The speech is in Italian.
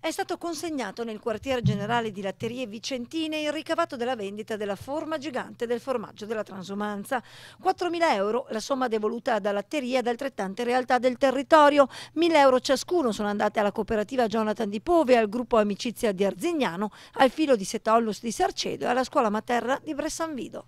è stato consegnato nel quartier generale di Latterie Vicentine il ricavato della vendita della forma gigante del formaggio della transumanza. 4.000 euro la somma devoluta da Latterie ad altrettante realtà del territorio. 1.000 euro ciascuno sono andate alla cooperativa Jonathan di Pove, al gruppo Amicizia di Arzignano, al filo di Setollus di Sarcedo e alla scuola materna di Bressanvido.